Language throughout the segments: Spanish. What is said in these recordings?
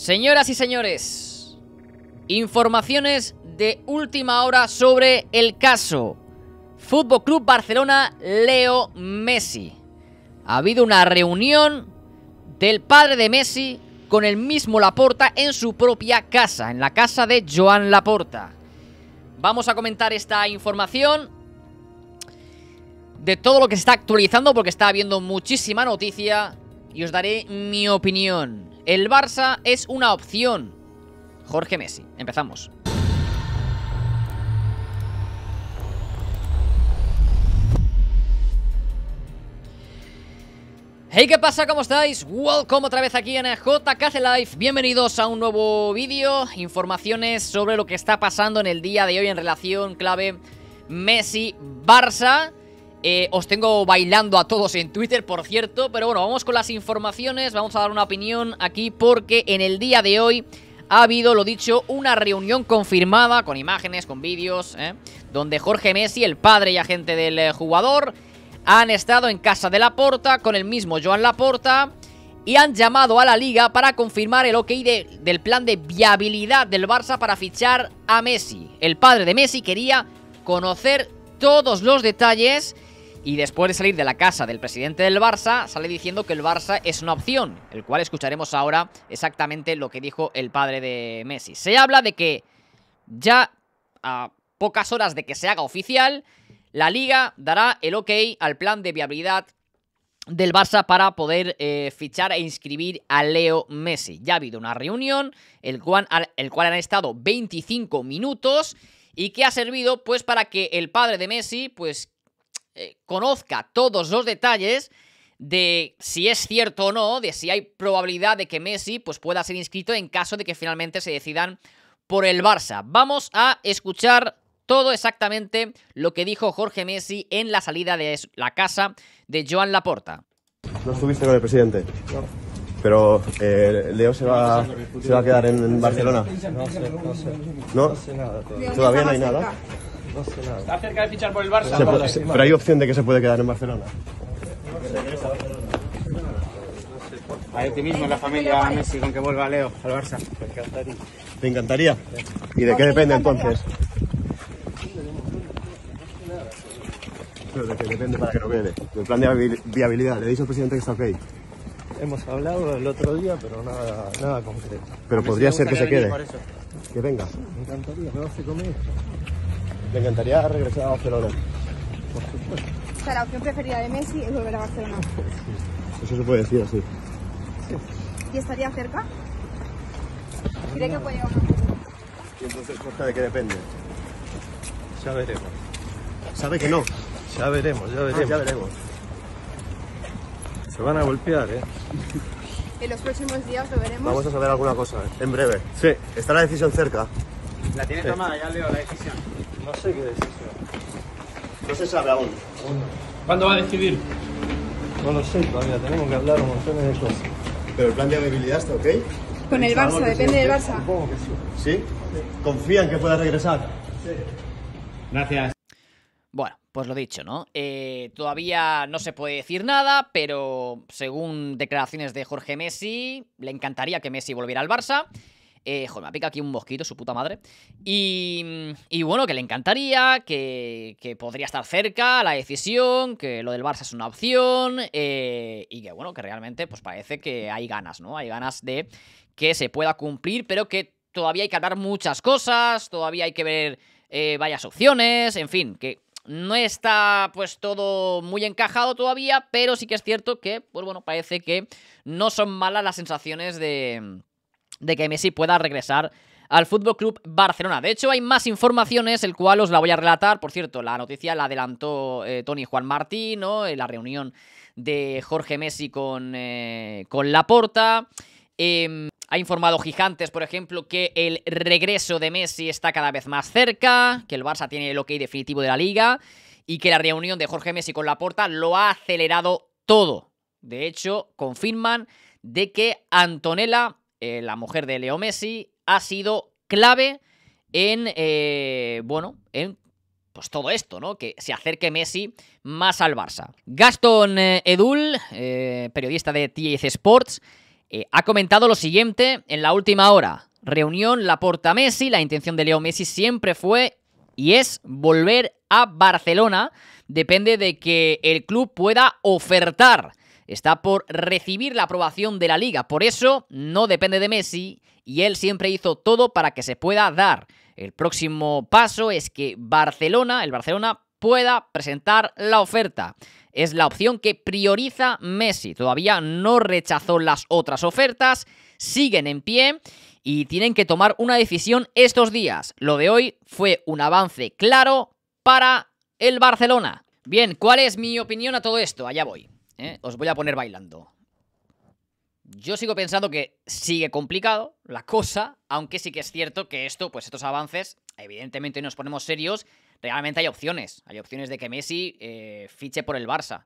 Señoras y señores, informaciones de última hora sobre el caso. Fútbol Club Barcelona Leo Messi. Ha habido una reunión del padre de Messi con el mismo Laporta en su propia casa, en la casa de Joan Laporta. Vamos a comentar esta información de todo lo que se está actualizando porque está habiendo muchísima noticia y os daré mi opinión. El Barça es una opción. Jorge Messi, empezamos. Hey, ¿qué pasa? ¿Cómo estáis? Welcome otra vez aquí en JKC Live. Bienvenidos a un nuevo vídeo. Informaciones sobre lo que está pasando en el día de hoy en relación clave Messi-Barça. Eh, os tengo bailando a todos en Twitter, por cierto. Pero bueno, vamos con las informaciones. Vamos a dar una opinión aquí porque en el día de hoy ha habido, lo dicho, una reunión confirmada con imágenes, con vídeos, ¿eh? donde Jorge Messi, el padre y agente del eh, jugador, han estado en casa de Laporta con el mismo Joan Laporta y han llamado a la liga para confirmar el ok del plan de viabilidad del Barça para fichar a Messi. El padre de Messi quería conocer todos los detalles y después de salir de la casa del presidente del Barça, sale diciendo que el Barça es una opción, el cual escucharemos ahora exactamente lo que dijo el padre de Messi. Se habla de que ya a pocas horas de que se haga oficial, la liga dará el ok al plan de viabilidad del Barça para poder eh, fichar e inscribir a Leo Messi. Ya ha habido una reunión, el cual, el cual han estado 25 minutos y que ha servido pues para que el padre de Messi pues eh, conozca todos los detalles de si es cierto o no, de si hay probabilidad de que Messi pues, pueda ser inscrito en caso de que finalmente se decidan por el Barça. Vamos a escuchar todo exactamente lo que dijo Jorge Messi en la salida de la casa de Joan Laporta. ¿No estuviste con el presidente? Pero eh, Leo se va, se va a quedar en, Barcelona. No sé, nada todavía no hay nada nada. Está cerca de fichar por el Barça. pero hay opción de que se puede quedar en Barcelona. A optimismo en la familia Messi con que vuelva Leo al Barça. Me encantaría. ¿Te encantaría? ¿Y de qué depende entonces? Pero de qué depende para que no quede. Del plan de viabilidad. ¿Le dice al presidente que está ok? Hemos hablado el otro día, pero nada, nada concreto. Pero podría ser que, se quede. Que venga. Me encantaría, me va a comer. Me encantaría regresar a Barcelona. Por supuesto. la opción preferida de Messi es volver a Barcelona. Eso se puede decir así. Sí. ¿Y estaría cerca? Cree ah, que puede llegar. Y entonces costa de qué depende. Ya veremos. ¿Sabe que no? Ya veremos, ya ah, veremos. ya veremos. Se van a golpear, ¿eh? En los próximos días lo veremos. Vamos a saber alguna cosa, ¿eh? en breve. Sí. Está la decisión cerca. La tiene tomada ya, Leo, la decisión. No sé qué decir No se sabe aún. ¿Cuándo va a decidir? No lo sé todavía, tenemos que hablar un montón de cosas. ¿Pero el plan de habilidad está ok? Con el Barça, depende del Barça. Supongo que sí. ¿Sí? ¿Confían que pueda regresar? Sí. Gracias. Bueno, pues lo dicho, ¿no? Eh, todavía no se puede decir nada, pero según declaraciones de Jorge Messi, le encantaría que Messi volviera al Barça. Eh, joder, me ha aquí un mosquito, su puta madre. Y, bueno, que le encantaría, que, podría estar cerca la decisión, que lo del Barça es una opción eh, y que bueno, que realmente pues parece que hay ganas, ¿no? Hay ganas de que se pueda cumplir, pero que todavía hay que dar muchas cosas, todavía hay que ver eh, varias opciones, en fin, que no está pues todo muy encajado todavía, pero sí que es cierto que, pues bueno, parece que no son malas las sensaciones de de que Messi pueda regresar al Fútbol Club Barcelona. De hecho, hay más informaciones, el cual os la voy a relatar. Por cierto, la noticia la adelantó eh, Tony Juan Martín, ¿no? En eh, la reunión de Jorge Messi con, eh, con Laporta. Em, ha informado Gigantes, por ejemplo, que el regreso de Messi está cada vez más cerca, que el Barça tiene el ok definitivo de la liga y que la reunión de Jorge Messi con Laporta lo ha acelerado todo. De hecho, confirman de que Antonella eh, la mujer de Leo Messi, ha sido clave en, eh, bueno, en pues todo esto, ¿no? Que se acerque Messi más al Barça. Gaston eh, Edul, periodista de TIC Sports, ha comentado lo siguiente en la última hora. Reunión la porta Messi, la intención de Leo Messi siempre fue y es volver a Barcelona. Depende de que el club pueda ofertar está por recibir la aprobación de la liga. Por eso no depende de Messi y él siempre hizo todo para que se pueda dar. El próximo paso es que Barcelona, el Barcelona pueda presentar la oferta. Es la opción que prioriza Messi. Todavía no rechazó las otras ofertas, siguen en pie y tienen que tomar una decisión estos días. Lo de hoy fue un avance claro para el Barcelona. Bien, ¿cuál es mi opinión a todo esto? Allá voy. ¿eh? os voy a poner bailando. Yo sigo pensando que sigue complicado la cosa, aunque sí que es cierto que esto, pues estos avances, evidentemente nos ponemos serios, realmente hay opciones. Hay opciones de que Messi eh, fiche por el Barça.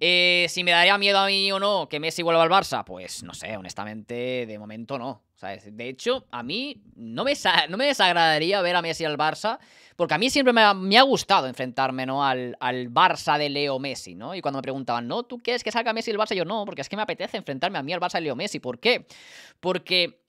Eh, si me daría miedo a mí o no que Messi vuelva al Barça, pues no sé, honestamente, de momento no. De hecho, a mí no me, no me desagradaría ver a Messi al Barça, porque a mí siempre me ha, gustado enfrentarme ¿no? al, al, Barça de Leo Messi, ¿no? Y cuando me preguntaban, ¿no? ¿Tú quieres que salga Messi al Barça? Yo no, porque es que me apetece enfrentarme a mí al Barça de Leo Messi. ¿Por qué? Porque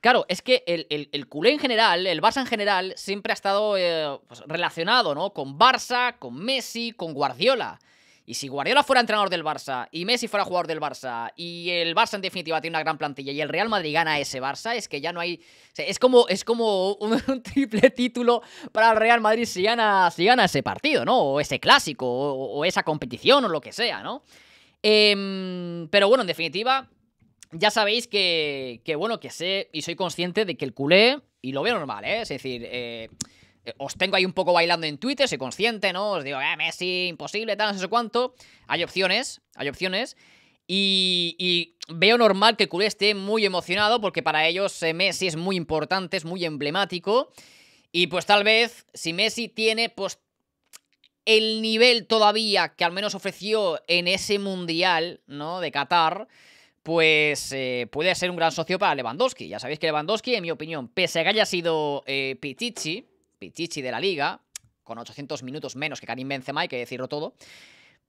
Claro, es que el, culé en general, el Barça en general, siempre ha estado eh, pues, relacionado, ¿no? Con Barça, con Messi, con Guardiola. Y si Guardiola fuera entrenador del Barça y Messi fuera jugador del Barça y el Barça en definitiva tiene una gran plantilla y el Real Madrid gana ese Barça, es que ya no hay... es como, es como un, triple título para el Real Madrid si gana, si gana ese partido, ¿no? O ese clásico, o, esa competición, o lo que sea, ¿no? Em, pero bueno, en definitiva, ya sabéis que, que, bueno, que sé y soy consciente de que el culé, y lo veo normal, ¿eh? Es decir, eh, eh, os tengo ahí un poco bailando en Twitter, soy consciente, ¿no? Os digo, eh, Messi, imposible, tal, no sé cuánto. Hay opciones, hay opciones. Y, veo normal que el esté muy emocionado porque para ellos eh, Messi es muy importante, es muy emblemático. Y pues tal vez, si Messi tiene, pues el nivel todavía que al menos ofreció en ese mundial, ¿no? De Qatar, pues eh, puede ser un gran socio para Lewandowski. Ya sabéis que Lewandowski, en mi opinión, pese a que haya sido eh, Pichichi, pichichi de la liga, con 800 minutos menos que Karim Benzema, hay que decirlo todo.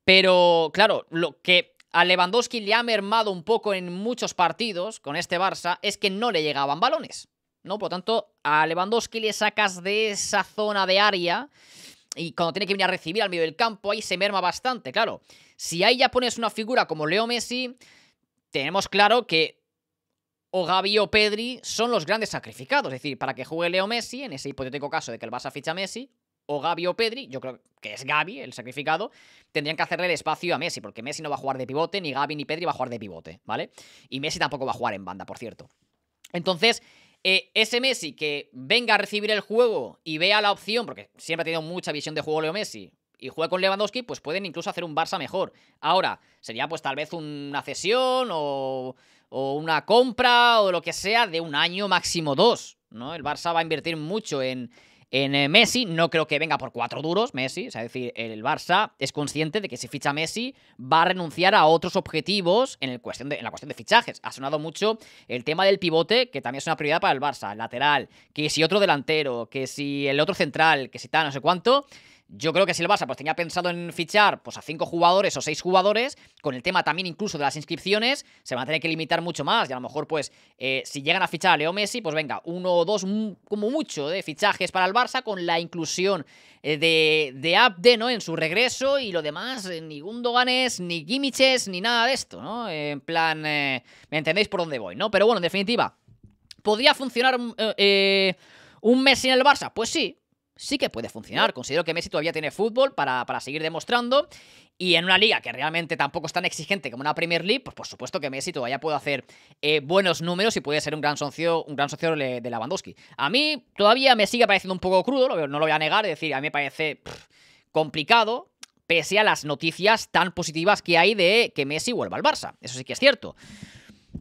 Pero claro, lo que a Lewandowski le ha mermado un poco en muchos partidos con este Barça es que no le llegaban balones. ¿no? Por lo tanto, a Lewandowski le sacas de esa zona de área y cuando tiene que venir a recibir al medio del campo, ahí se merma bastante, claro. Si ahí ya pones una figura como Leo Messi, tenemos claro que o Gaby o Pedri son los grandes sacrificados. Es decir, para que juegue Leo Messi, en ese hipotético caso de que el Barça ficha a Messi, o Gaby o Pedri, yo creo que es Gaby el sacrificado, tendrían que hacerle el espacio a Messi, porque Messi no va a jugar de pivote, ni Gaby ni Pedri va a jugar de pivote, ¿vale? Y Messi tampoco va a jugar en banda, por cierto. Entonces, eh, ese Messi que venga a recibir el juego y vea la opción, porque siempre ha tenido mucha visión de juego Leo Messi, y juega con Lewandowski, pues pueden incluso hacer un Barça mejor. Ahora, sería pues tal vez una cesión o o una compra o lo que sea de un año máximo dos. ¿no? El Barça va a invertir mucho en, en eh, Messi. No creo que venga por cuatro duros Messi. Es decir, el Barça es consciente de que si ficha Messi va a renunciar a otros objetivos en, el cuestión en la cuestión de fichajes. Ha sonado mucho el tema del pivote, que también es una prioridad para el Barça. lateral, que si otro delantero, que si el otro central, que si tal, no sé cuánto. Yo creo que si el Barça pues, tenía pensado en fichar pues, a cinco jugadores o seis jugadores, con el tema también incluso de las inscripciones, se van a tener que limitar mucho más. Y a lo mejor, pues, eh, si llegan a fichar a Leo Messi, pues venga, uno o dos, mm, como mucho, de eh, fichajes para el Barça, con la inclusión eh, de, de Abde, ¿no? En su regreso y lo demás, ni ni Gimiches, ni nada de esto, ¿no? en plan, ¿me entendéis por dónde voy, no? Pero bueno, en definitiva, ¿podría funcionar mm, un Messi en el Barça? Pues sí, sí que puede funcionar. Considero que Messi todavía tiene fútbol para, seguir demostrando. Y en una liga que realmente tampoco es tan exigente como una Premier League, pues por supuesto que Messi todavía puede hacer eh, buenos números y puede ser un gran socio, un gran socio de Lewandowski. A mí todavía me sigue pareciendo un poco crudo, no lo voy a negar, es decir, a mí me parece complicado, pese a las noticias tan positivas que hay de que Messi vuelva al Barça. Eso sí que es cierto.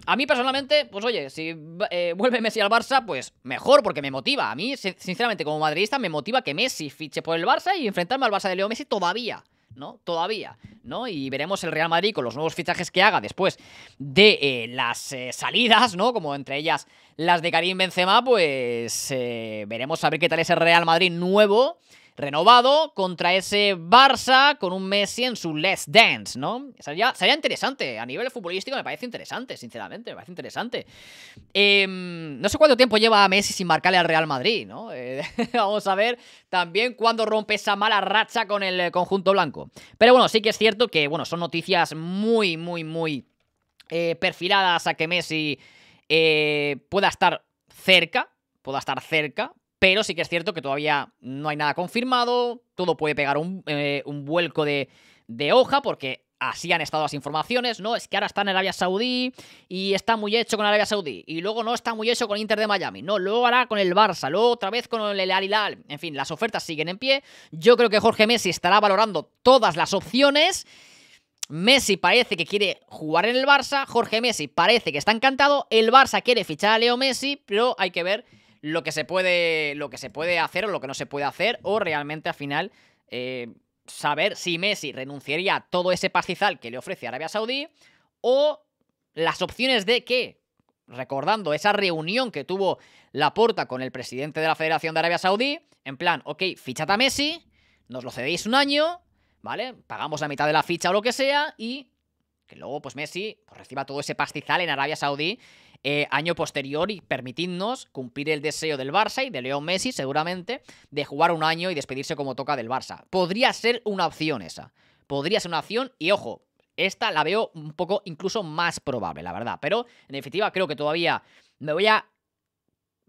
A mí personalmente, pues oye, si eh, vuelve Messi al Barça, pues mejor, porque me motiva. A mí, sinceramente, como madridista, me motiva que Messi fiche por el Barça y enfrentarme al Barça de Leo Messi todavía. ¿no? Todavía, ¿no? Y veremos el Real Madrid con los nuevos fichajes que haga después de eh, las eh, salidas, ¿no? Como entre ellas las de Karim Benzema, pues veremos a ver qué tal es el Real Madrid nuevo renovado contra ese Barça con un Messi en su less dance, ¿no? Sería, interesante, a nivel futbolístico me parece interesante, sinceramente, me parece interesante. Em, no sé cuánto tiempo lleva Messi sin marcarle al Real Madrid, ¿no? Eh, vamos a ver también cuándo rompe esa mala racha con el eh, conjunto blanco. Pero bueno, sí que es cierto que, bueno, son noticias muy, muy, muy eh, perfiladas a que Messi pueda estar cerca pueda estar cerca pero sí que es cierto que todavía no hay nada confirmado, todo puede pegar un, eh, vuelco de, hoja, porque así han estado las informaciones, ¿no? Es que ahora está en Arabia Saudí y está muy hecho con Arabia Saudí y luego no está muy hecho con Inter de Miami, no, luego hará con el Barça, luego otra vez con el Al en fin, las ofertas siguen en pie. Yo creo que Jorge Messi estará valorando todas las opciones. Messi parece que quiere jugar en el Barça, Jorge Messi parece que está encantado, el Barça quiere fichar a Leo Messi, pero hay que ver lo que se puede, lo que se puede hacer o lo que no se puede hacer, o realmente al final eh, saber si Messi renunciaría a todo ese pastizal que le ofrece Arabia Saudí, o las opciones de que, recordando esa reunión que tuvo Laporta con el presidente de la Federación de Arabia Saudí, en plan, ok, fichad a Messi, nos lo cedéis un año, ¿vale? Pagamos la mitad de la ficha o lo que sea y que luego pues Messi pues, reciba todo ese pastizal en Arabia Saudí eh, año posterior y permitidnos cumplir el deseo del Barça y de Leo Messi seguramente de jugar un año y despedirse como toca del Barça. Podría ser una opción esa. Podría ser una opción y ojo, esta la veo un poco incluso más probable, la verdad. Pero en definitiva creo que todavía me voy a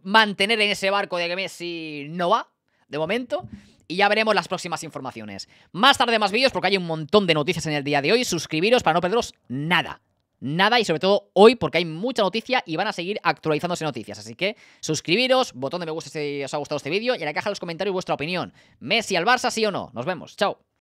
mantener en ese barco de que Messi no va, de momento y ya veremos las próximas informaciones. Más tarde más vídeos porque hay un montón de noticias en el día de hoy. Suscribiros para no perderos nada. Nada y sobre todo hoy porque hay mucha noticia y van a seguir actualizándose noticias. Así que suscribiros, botón de me gusta si os ha gustado este vídeo y en la caja de los comentarios vuestra opinión. Messi al Barça sí o no. Nos vemos. Chao.